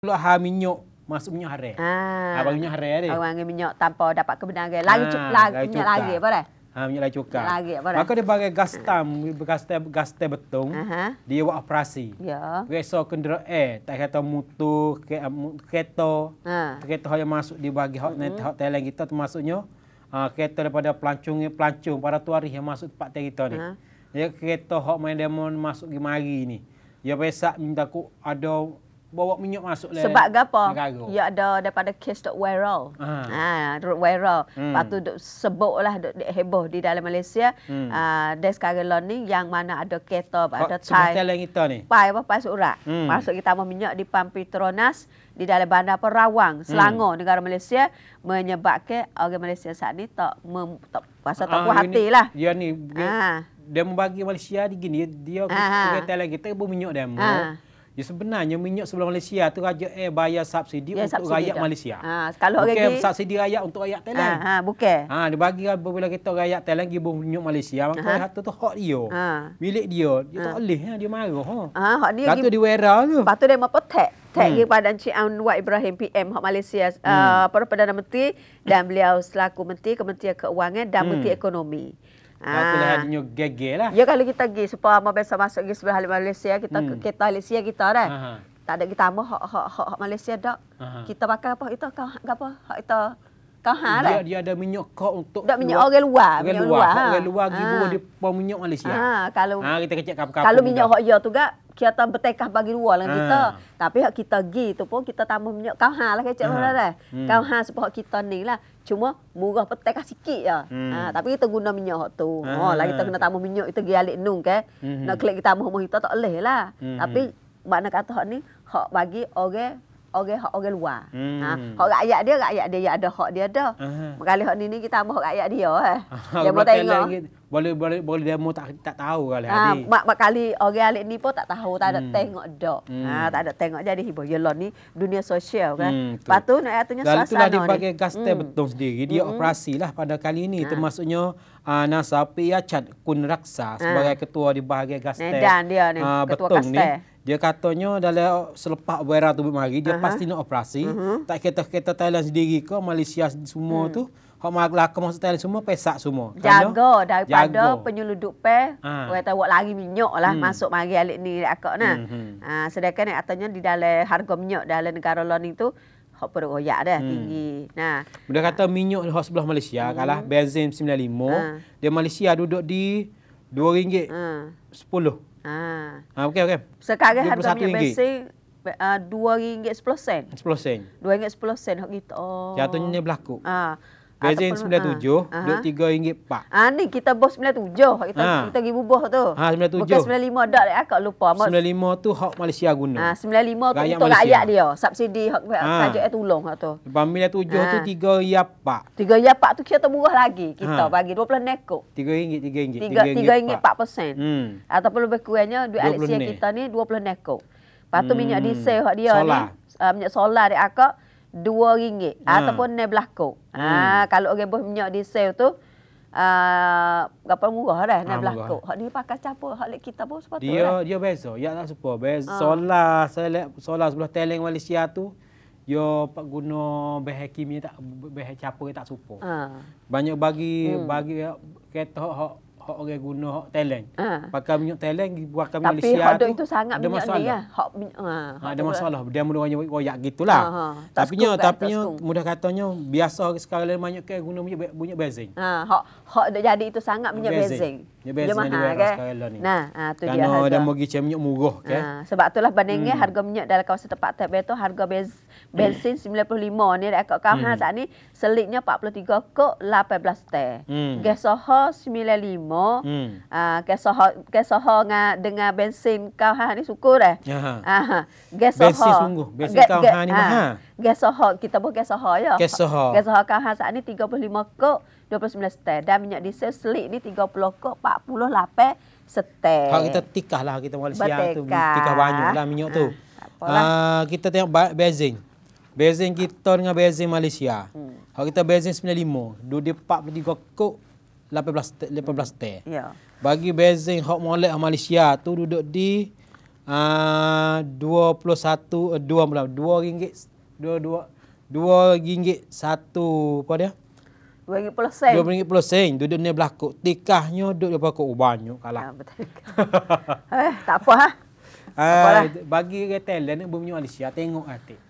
Kalau ha minyak masuk minyak haram. Ah. Ha. Ah, ha bagi minyak haram dia. Orang minyak tanpa dapat kebenaran. Lagi ha, ah, lagi minyak lagi apa dah? Ha minyak lagi cuka. Lagi apa dah? Maka dia bagi gas tam, gas tam, gas tam betung. Aha. Dia buat operasi. Ya. Reso kenderaan eh, tak kata mutu, ke, eh, kereta. Ha. Kereta yang masuk di bagi hot net hot hmm. talent kita termasuknya. Ha, kereta daripada pelancong pelancong para tuarih yang masuk tempat kita ni. Ya ha. kereta hok main demon masuk ke mari ni. Ya pesak minta aku ada bawa minyak masuk le sebab gapo ya ada daripada case dok viral ha dok ha, viral hmm. patu dok sebutlah dok heboh di dalam Malaysia hmm. uh, ah, des karelon ni yang mana ada kereta ada tai sebab kita ni pai apa pas urat hmm. masuk kita mau minyak di pam Petronas di dalam bandar Perawang hmm. Selangor hmm. negara Malaysia menyebabkan orang Malaysia saat ni tak mem, tak pasal tak ah, puas hati lah ya ni ha. dia membagi Malaysia di gini dia kereta lagi kita bu minyak demo ha. Ya sebenarnya minyak sebelum Malaysia tu Raja eh bayar subsidi ya, untuk subsidi rakyat tak. Malaysia. Ha, kalau okay lagi... subsidi rakyat untuk rakyat Thailand. Ha, ha bukan. Ha, dia bagi apabila lah kita rakyat Thailand pergi beli minyak Malaysia, maka ha. satu tu hak dia. Ha. Milik dia. Dia ha. tak boleh. Ha, dia marah. Ha. ha hak dia Lepas tu dia wera tu. Lepas tu dia mempotek. Tag hmm. kepada Encik Anwar Ibrahim PM hak Malaysia hmm. uh, Perdana Menteri dan beliau selaku Menteri Kementerian Keuangan dan hmm. Menteri Ekonomi. Kalau ah. kita gege lah. Ya kalau kita pergi supaya apa biasa masuk ke sebelah Malaysia kita hmm. kereta Malaysia kita dah. Uh Tak ada kita mah hak hak hak Malaysia dak. Uh Kita pakai apa itu kau apa hak itu kau ha dia, dia ada minyak kok untuk dak minyak orang luar, orang luar. Orang luar, luar. Ha. luar gi ha. Ah. dia pun minyak Malaysia. Ha kalau ha, kita kecek kapal-kapal. Kalau minyak hak ya tu gak kiatan bertekah bagi luar lah kita. Ha. Tapi hak kita pergi tu pun kita tambah minyak kau ha lah kecil ha. lah. Kau ha sebab kita ni lah. Cuma murah bertekah sikit ya. Hmm. Ha, tapi kita guna minyak hak tu. Ha. Oh, lah kita kena tambah minyak kita pergi alik nung ke. Hmm. Nak klik kita tambah kita tak boleh lah. Hmm. Tapi makna kata hak ni hak bagi orang oge hak oge luar. Hmm. Ha, hak rakyat dia rakyat dia ya ada hak dia ada. Uh -huh. Mengalih hak ni ni kita tambah hak rakyat dia eh. Dia mau tengok boleh boleh boleh demo tak tak tahu kali ha, hari. Ah, bak kali orang alik ni pun tak tahu, tak ada hmm. tengok dok. Hmm. Ha, tak ada tengok jadi hibur. Yelah ni dunia sosial kan. Hmm, Lepas tu nak atunya suasana ni. Lalu lah dipakai gaster hmm. betul sendiri. Dia hmm. operasilah pada kali ini ha. Ah. termasuknya uh, ah, Nasa chat Kun Raksa sebagai ketua di bahagian gaster. Medan dia uh, ketua betung kaster. ni. Dia katanya dalam selepas Wera tu mari, dia uh-huh. pasti nak operasi. Uh-huh. Tak kita kita Thailand sendiri ke, Malaysia semua hmm. tu hak marah kau masa tadi semua pesak semua. Jago Jaga daripada Jaga. penyeluduk pe. Ha. tahu lagi minyak lah hmm. masuk mari alik ni akak nah. Hmm. hmm. Ha, sedangkan ni katanya di dalam harga minyak dalam negara lain itu hak peroyak dah hmm. tinggi. Nah. Bila kata minyak di sebelah Malaysia hmm. kalah benzin 95, ha. dia Malaysia duduk di dua ringgit ha. Sepuluh. Ah ha. ha, okay okay. okey. Sekarang harga minyak eh, Sepuluh sen. Dua ringgit sepuluh sen kau hak kita. Jatuhnya berlaku. Ha. Benzin yang 97 ha. duduk rm pak. Ha, ni kita bos RM97, kita, ha. kita pergi bubuh tu. Ha, ah, RM97. Bukan RM95 dah, eh, kau lupa. RM95 tu hak Malaysia guna. RM95 ah, tu rakyat untuk rakyat dia. Subsidi hak kajak ha. Eh, yang tolong hak tu. Lepas RM97 ha. tu pak 304 RM3.04 tu kita murah lagi. Kita ha. bagi rm Tiga kok. tiga 3 RM3. RM3.04%. Ataupun lebih kurangnya duit Alexia kita ni RM20 kok. Lepas tu hmm. minyak diesel hak dia solar. ni. Uh, minyak solar dia akak dua ringgit hmm. ataupun naik belakang. Ha, hmm. Ha, kalau orang boleh minyak di diesel tu, ah, berapa uh, murah dah naik ha, Hak ni pakai capo, hak lek kita pun sepatutnya. Dia lah. dia beza, ya tak serupa. Beza ah. ha. solar, solar, solar sebelah teling Malaysia tu, yo pak guna bahan kimia tak bahan capa tak serupa. Ha. Banyak bagi hmm. bagi kereta hak hak orang guna hak Thailand. Ha. Pakai minyak Thailand pakai minyak Malaysia tu. Tapi itu sangat ada minyak masalah. dia. Hak minyak. Ha, ha, ada lah. masalah. Dia mula orang royak gitulah. Tapi nya tapi nya mudah katanya biasa sekarang lain banyak ke guna minyak minyak benzin. Ha, hak hak dah jadi itu sangat banyak bezing. Dia mahal kan. Nah, ha, tu dia harga. Kerana dia bagi macam minyak murah ah, kan. Ha, sebab itulah bandingnya hmm. harga minyak dalam kawasan tempat tepi itu harga bez, bensin hmm. 95 ni dekat kau kau hmm. ha, ni seliknya 43 kok 18 teh. Hmm. Gesoho 95. Hmm. Ah ha, gesoho gesoho dengan dengan bensin kau ha ni syukur eh. Ha. Ha. Gesoho. Bensin sungguh. Bensin kau ha ni mahal. Ah gasoha kita buat gasoha ya. Gasoha. Gasoha kau hang saat ni 35 kok 29 setel dan minyak diesel selik ni 30 kok 48 setel. Kalau kita tikah lah kita Malaysia siang tu tikah banyak lah minyak tu. Ha, uh, kita tengok bezing, bezing kita dengan bezing Malaysia. Hmm. Kalau kita benzin 95, dua dia 43 kok 18 18 setel. Hmm. Ya. Bagi benzin hok molek Malaysia tu duduk di a uh, 21 2 2 ringgit dua dua dua ringgit satu apa dia? Dua ringgit puluh sen. Dua ringgit puluh sen. tu Duduk ni berlaku. Tikahnya duduk dia berlaku. Oh, banyak kalah. Ah, eh, tak apa ha? Uh, bagi retail ni bumi Malaysia tengok hati.